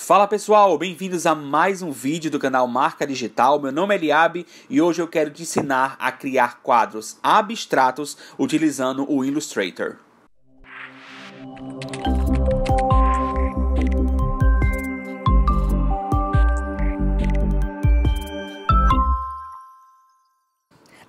Fala pessoal, bem-vindos a mais um vídeo do canal Marca Digital. Meu nome é Eliabe e hoje eu quero te ensinar a criar quadros abstratos utilizando o Illustrator.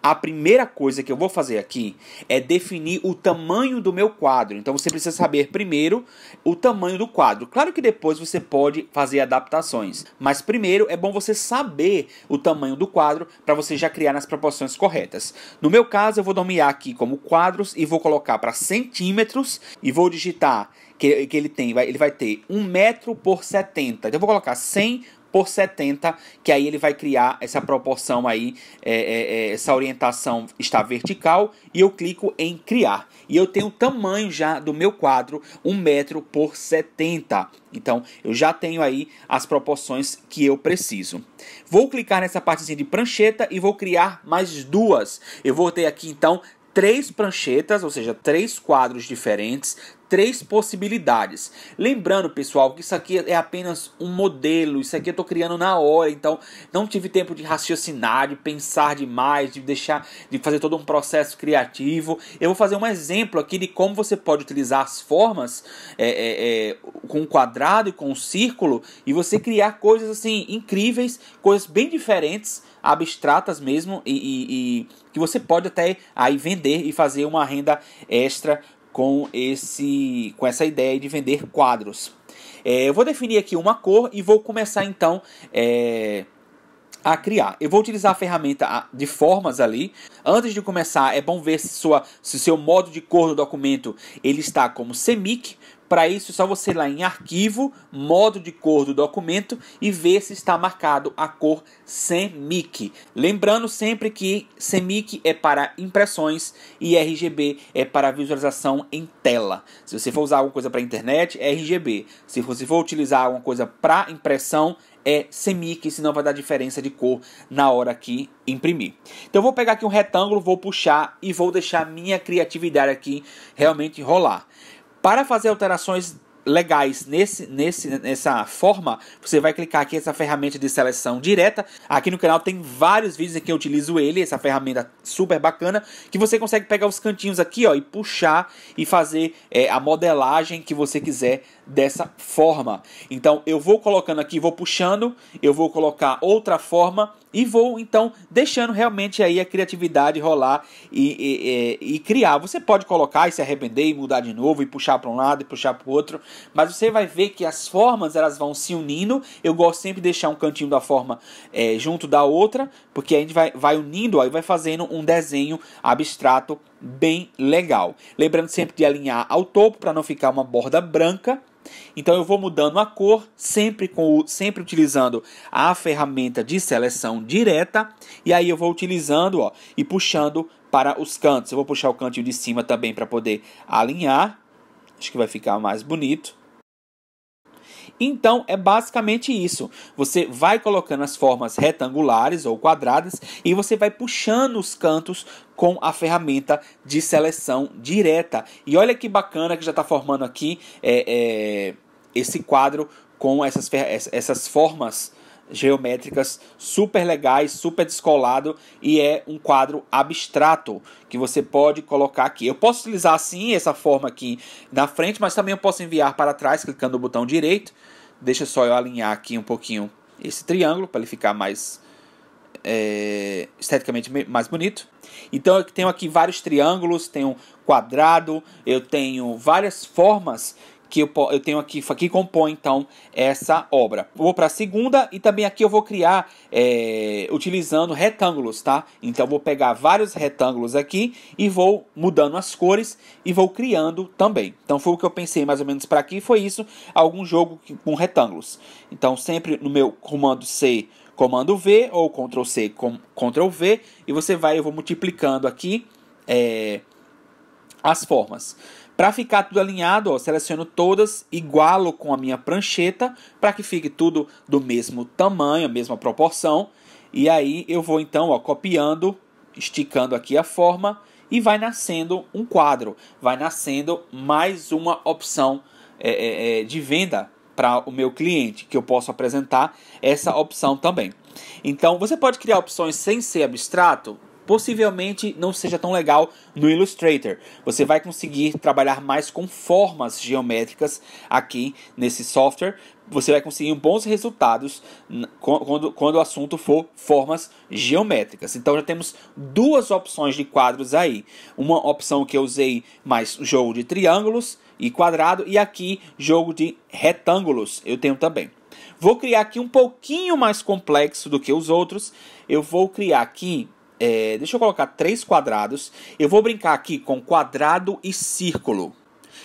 a primeira coisa que eu vou fazer aqui é definir o tamanho do meu quadro. Então você precisa saber primeiro o tamanho do quadro. Claro que depois você pode fazer adaptações, mas primeiro é bom você saber o tamanho do quadro para você já criar nas proporções corretas. No meu caso, eu vou nomear aqui como quadros e vou colocar para centímetros e vou digitar que, que ele tem, vai, ele vai ter 1 metro por 70. Então eu vou colocar 100 por 70, que aí ele vai criar essa proporção aí, é, é, é, essa orientação está vertical, e eu clico em criar. E eu tenho o tamanho já do meu quadro, 1 metro por 70. Então, eu já tenho aí as proporções que eu preciso. Vou clicar nessa partezinha de prancheta e vou criar mais duas. Eu vou ter aqui, então, três pranchetas, ou seja, três quadros diferentes, três possibilidades. Lembrando, pessoal, que isso aqui é apenas um modelo, isso aqui eu estou criando na hora, então não tive tempo de raciocinar, de pensar demais, de deixar, de fazer todo um processo criativo. Eu vou fazer um exemplo aqui de como você pode utilizar as formas é, é, é, com o quadrado e com o círculo e você criar coisas assim incríveis, coisas bem diferentes, abstratas mesmo e, e, e que você pode até aí vender e fazer uma renda extra com esse com essa ideia de vender quadros. É, eu vou definir aqui uma cor e vou começar então é, a criar. Eu vou utilizar a ferramenta ah, de formas ali. Antes de começar, é bom ver se, o se seu modo de cor do documento ele está como semic. Para isso, é só você ir lá em arquivo, modo de cor do documento e ver se está marcado a cor CMYK. Lembrando sempre que CMYK é para impressões e RGB é para visualização em tela. Se você for usar alguma coisa para internet, é RGB. Se você for utilizar alguma coisa para impressão, é semic, senão vai dar diferença de cor na hora que imprimir. Então eu vou pegar aqui um retângulo, vou puxar e vou deixar minha criatividade aqui realmente rolar. Para fazer alterações legais nesse, nesse, nessa forma, você vai clicar aqui essa ferramenta de seleção direta. Aqui no canal tem vários vídeos em que eu utilizo ele, essa ferramenta super bacana, que você consegue pegar os cantinhos aqui ó, e puxar e fazer é, a modelagem que você quiser dessa forma. Então eu vou colocando aqui, vou puxando, eu vou colocar outra forma e vou então deixando realmente aí a criatividade rolar e, e, e, e criar. Você pode colocar e se arrepender e mudar de novo e puxar para um lado e puxar para o outro, mas você vai ver que as formas elas vão se unindo. Eu gosto sempre de deixar um cantinho da forma é, junto da outra, porque a gente vai, vai unindo aí vai fazendo um desenho abstrato bem legal. Lembrando sempre de alinhar ao topo para não ficar uma borda branca então eu vou mudando a cor, sempre, com, sempre utilizando a ferramenta de seleção direta. E aí eu vou utilizando ó, e puxando para os cantos. Eu vou puxar o cantinho de cima também para poder alinhar. Acho que vai ficar mais bonito. Então é basicamente isso. Você vai colocando as formas retangulares ou quadradas e você vai puxando os cantos com a ferramenta de seleção direta. E olha que bacana que já está formando aqui é, é, esse quadro com essas, essas formas geométricas super legais, super descolado e é um quadro abstrato que você pode colocar aqui. Eu posso utilizar assim essa forma aqui na frente, mas também eu posso enviar para trás clicando no botão direito. Deixa só eu alinhar aqui um pouquinho esse triângulo para ele ficar mais é, esteticamente mais bonito. Então eu tenho aqui vários triângulos, tenho quadrado, eu tenho várias formas que eu, eu tenho aqui, que compõe então essa obra. vou para a segunda e também aqui eu vou criar é, utilizando retângulos, tá? Então eu vou pegar vários retângulos aqui e vou mudando as cores e vou criando também. Então foi o que eu pensei mais ou menos para aqui, foi isso, algum jogo com retângulos. Então sempre no meu comando C, comando V ou Ctrl C, com, Ctrl V e você vai, eu vou multiplicando aqui é, as formas. Para ficar tudo alinhado, ó, seleciono todas, igualo com a minha prancheta para que fique tudo do mesmo tamanho, mesma proporção. E aí eu vou então ó, copiando, esticando aqui a forma e vai nascendo um quadro, vai nascendo mais uma opção é, é, é de venda para o meu cliente, que eu posso apresentar essa opção também. Então você pode criar opções sem ser abstrato, possivelmente não seja tão legal no Illustrator. Você vai conseguir trabalhar mais com formas geométricas aqui nesse software. Você vai conseguir bons resultados quando, quando o assunto for formas geométricas. Então já temos duas opções de quadros aí. Uma opção que eu usei mais jogo de triângulos e quadrado, e aqui jogo de retângulos eu tenho também. Vou criar aqui um pouquinho mais complexo do que os outros. Eu vou criar aqui é, deixa eu colocar três quadrados. Eu vou brincar aqui com quadrado e círculo.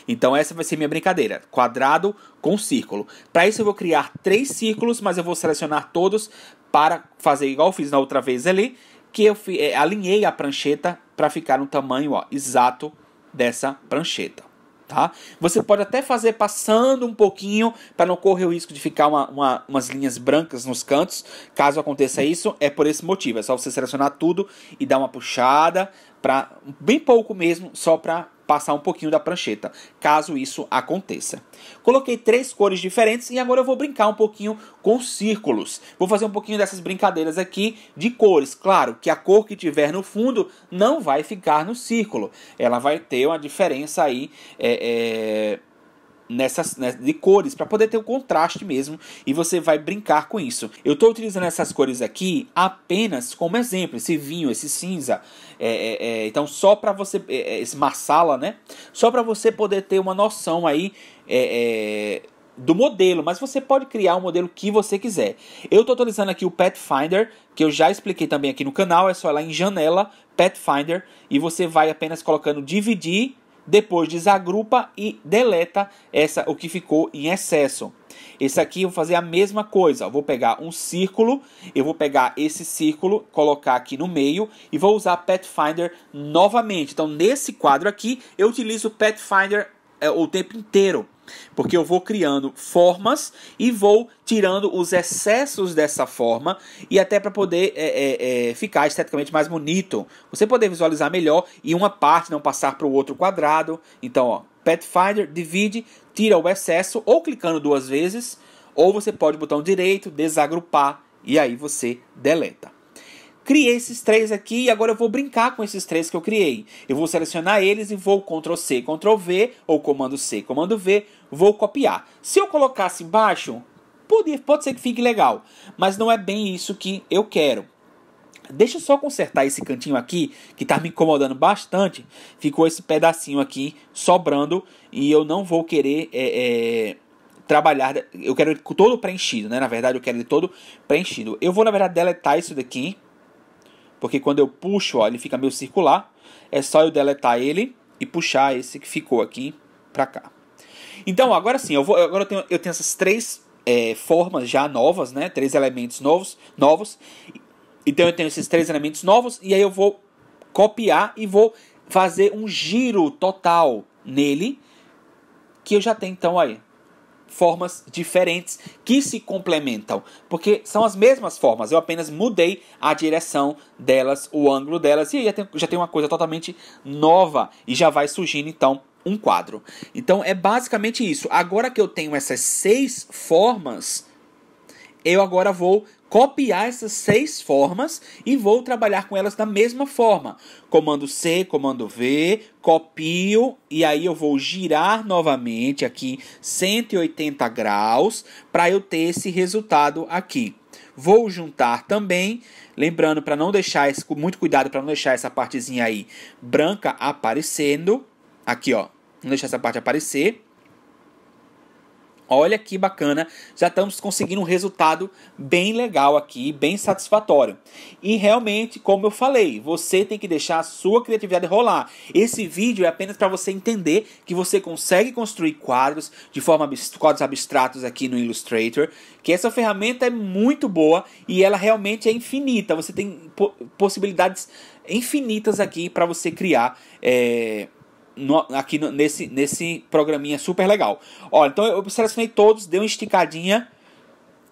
Então essa vai ser minha brincadeira, quadrado com círculo. Para isso eu vou criar três círculos, mas eu vou selecionar todos para fazer igual eu fiz na outra vez ali, que eu é, alinhei a prancheta para ficar no tamanho ó, exato dessa prancheta. Tá? Você pode até fazer passando um pouquinho para não correr o risco de ficar uma, uma, umas linhas brancas nos cantos. Caso aconteça isso, é por esse motivo. É só você selecionar tudo e dar uma puxada para bem pouco mesmo, só para passar um pouquinho da prancheta, caso isso aconteça. Coloquei três cores diferentes e agora eu vou brincar um pouquinho com círculos. Vou fazer um pouquinho dessas brincadeiras aqui de cores. Claro que a cor que tiver no fundo não vai ficar no círculo, ela vai ter uma diferença aí. É, é nessas né, de cores para poder ter o um contraste mesmo e você vai brincar com isso. Eu estou utilizando essas cores aqui apenas como exemplo, esse vinho, esse cinza, é, é, é, então só para você é, é, esmaçá la né? Só para você poder ter uma noção aí é, do modelo, mas você pode criar o modelo que você quiser. Eu estou utilizando aqui o Pathfinder, que eu já expliquei também aqui no canal, é só ir lá em janela, Pathfinder, e você vai apenas colocando dividir depois desagrupa e deleta essa o que ficou em excesso. Esse aqui eu vou fazer a mesma coisa. Eu vou pegar um círculo, eu vou pegar esse círculo, colocar aqui no meio e vou usar Pathfinder novamente. Então, nesse quadro aqui, eu utilizo Pathfinder é, o tempo inteiro. Porque eu vou criando formas e vou tirando os excessos dessa forma e até para poder é, é, é, ficar esteticamente mais bonito. Você poder visualizar melhor e uma parte não passar para o outro quadrado. Então, ó, Pathfinder divide, tira o excesso ou clicando duas vezes, ou você pode botão direito, desagrupar e aí você deleta criei esses três aqui e agora eu vou brincar com esses três que eu criei. Eu vou selecionar eles e vou Ctrl C, Ctrl V, ou Comando C, Comando V, vou copiar. Se eu colocasse embaixo, pode, pode ser que fique legal, mas não é bem isso que eu quero. Deixa eu só consertar esse cantinho aqui, que está me incomodando bastante. Ficou esse pedacinho aqui sobrando e eu não vou querer é, é, trabalhar. Eu quero ele todo preenchido, né? Na verdade, eu quero ele todo preenchido. Eu vou, na verdade, deletar isso daqui porque quando eu puxo, ó, ele fica meio circular. É só eu deletar ele e puxar esse que ficou aqui para cá. Então, agora sim, eu vou, agora eu tenho, eu tenho essas três é, formas já novas, né? Três elementos novos, novos. Então, eu tenho esses três elementos novos e aí eu vou copiar e vou fazer um giro total nele que eu já tenho então aí formas diferentes que se complementam, porque são as mesmas formas, eu apenas mudei a direção delas, o ângulo delas, e aí já tem, uma coisa totalmente nova e já vai surgindo então um quadro. Então é basicamente isso. Agora que eu tenho essas seis formas, eu agora vou copiar essas seis formas e vou trabalhar com elas da mesma forma. Comando C, comando V, copio e aí eu vou girar novamente aqui 180 graus para eu ter esse resultado aqui. Vou juntar também, lembrando para não deixar esse, muito cuidado para não deixar essa partezinha aí branca aparecendo. Aqui, ó, não deixar essa parte aparecer. Olha que bacana, já estamos conseguindo um resultado bem legal aqui, bem satisfatório. E realmente, como eu falei, você tem que deixar a sua criatividade rolar. Esse vídeo é apenas para você entender que você consegue construir quadros de forma quadros abstratos aqui no Illustrator, que essa ferramenta é muito boa e ela realmente é infinita. Você tem possibilidades infinitas aqui para você criar. É no, aqui no, nesse, nesse programinha super legal. Olha, então eu selecionei todos, dei uma esticadinha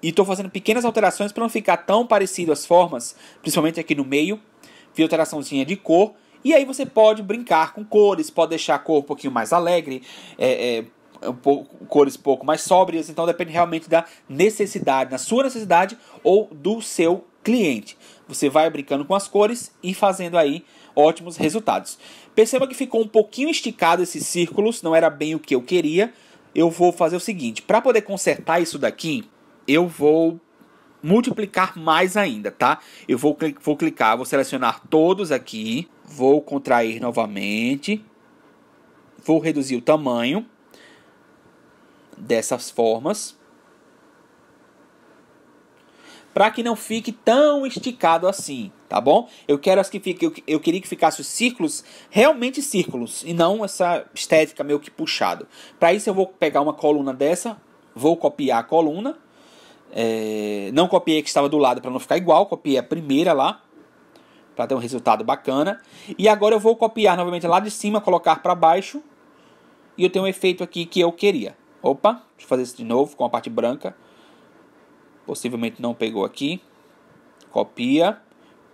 e estou fazendo pequenas alterações para não ficar tão parecido as formas, principalmente aqui no meio. Fiz alteraçãozinha de cor e aí você pode brincar com cores, pode deixar a cor um pouquinho mais alegre, é, é, um pouco, cores um pouco mais sóbrias. Então depende realmente da necessidade, da sua necessidade ou do seu cliente. Você vai brincando com as cores e fazendo aí ótimos resultados. Perceba que ficou um pouquinho esticado esses círculos, não era bem o que eu queria. Eu vou fazer o seguinte, para poder consertar isso daqui, eu vou multiplicar mais ainda, tá? Eu vou, vou clicar, vou selecionar todos aqui, vou contrair novamente, vou reduzir o tamanho dessas formas para que não fique tão esticado assim, tá bom? Eu quero as que fique, eu, eu queria que ficasse os círculos realmente círculos e não essa estética meio que puxado. Para isso eu vou pegar uma coluna dessa, vou copiar a coluna, é, não copiei a que estava do lado para não ficar igual, copiei a primeira lá para ter um resultado bacana. E agora eu vou copiar novamente lá de cima, colocar para baixo e eu tenho um efeito aqui que eu queria. Opa, deixa eu fazer isso de novo com a parte branca possivelmente não pegou aqui, copia,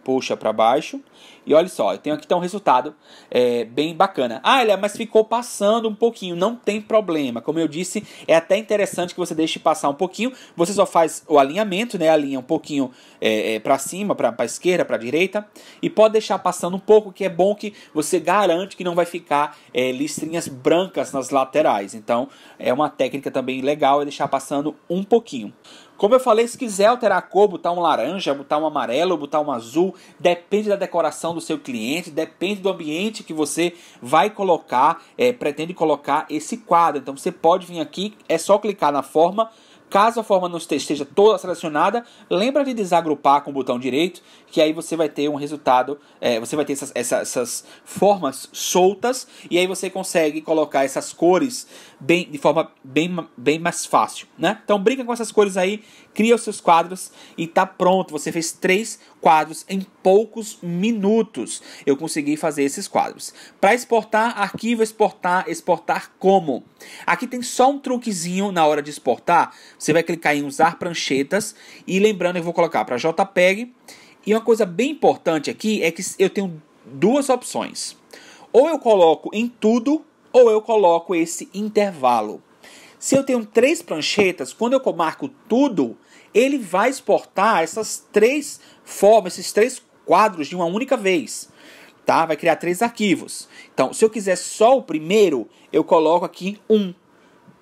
puxa para baixo. E olha só, eu tenho aqui então um resultado é, bem bacana. Ah, ele, mas ficou passando um pouquinho, não tem problema. Como eu disse, é até interessante que você deixe passar um pouquinho. Você só faz o alinhamento, né? Alinha um pouquinho é, é, para cima, para a esquerda, para a direita. E pode deixar passando um pouco, que é bom que você garante que não vai ficar é, listrinhas brancas nas laterais. Então, é uma técnica também legal, é deixar passando um pouquinho. Como eu falei, se quiser alterar a cor, botar um laranja, botar um amarelo, botar um azul, depende da decoração do seu cliente, depende do ambiente que você vai colocar, é, pretende colocar esse quadro. Então você pode vir aqui, é só clicar na forma. Caso a forma não esteja toda selecionada, lembra de desagrupar com o botão direito que aí você vai ter um resultado, é, você vai ter essas, essas, essas, formas soltas e aí você consegue colocar essas cores bem, de forma bem, bem mais fácil, né? Então brinca com essas cores aí, cria os seus quadros e tá pronto. Você fez três quadros em poucos minutos. Eu consegui fazer esses quadros. Para exportar arquivo, exportar, exportar como? Aqui tem só um truquezinho na hora de exportar. Você vai clicar em usar pranchetas e lembrando eu vou colocar para JPEG e uma coisa bem importante aqui é que eu tenho duas opções. Ou eu coloco em tudo, ou eu coloco esse intervalo. Se eu tenho três pranchetas, quando eu marco tudo, ele vai exportar essas três formas, esses três quadros de uma única vez. Tá? Vai criar três arquivos. Então, se eu quiser só o primeiro, eu coloco aqui um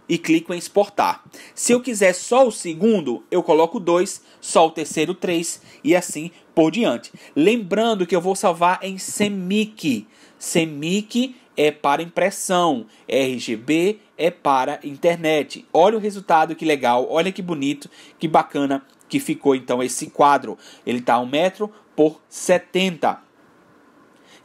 e clico em exportar. Se eu quiser só o segundo, eu coloco 2, só o terceiro 3 e assim por diante. Lembrando que eu vou salvar em CMYK. CMYK é para impressão, RGB é para internet. Olha o resultado que legal, olha que bonito, que bacana que ficou então esse quadro. Ele está 1 metro por 70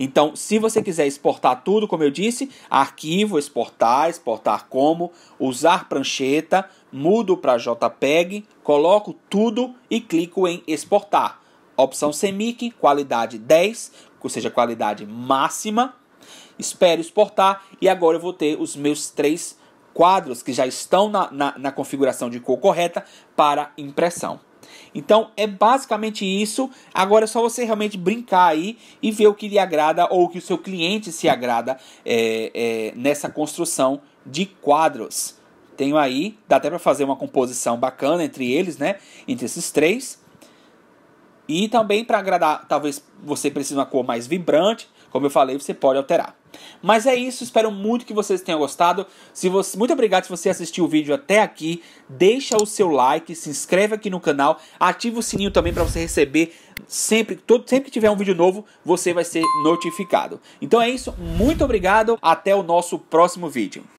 então, se você quiser exportar tudo, como eu disse, arquivo, exportar, exportar como, usar prancheta, mudo para JPEG, coloco tudo e clico em exportar. Opção CMYK, qualidade 10, ou seja, qualidade máxima. Espero exportar e agora eu vou ter os meus três quadros que já estão na, na, na configuração de cor correta para impressão. Então é basicamente isso. Agora é só você realmente brincar aí e ver o que lhe agrada ou o que o seu cliente se agrada é, é, nessa construção de quadros. Tenho aí, dá até para fazer uma composição bacana entre eles, né? Entre esses três. E também para agradar, talvez você precise de uma cor mais vibrante. Como eu falei, você pode alterar. Mas é isso, espero muito que vocês tenham gostado. Se você, muito obrigado se você assistiu o vídeo até aqui. Deixa o seu like, se inscreve aqui no canal, ativa o sininho também para você receber sempre, todo, sempre que tiver um vídeo novo, você vai ser notificado. Então é isso, muito obrigado, até o nosso próximo vídeo.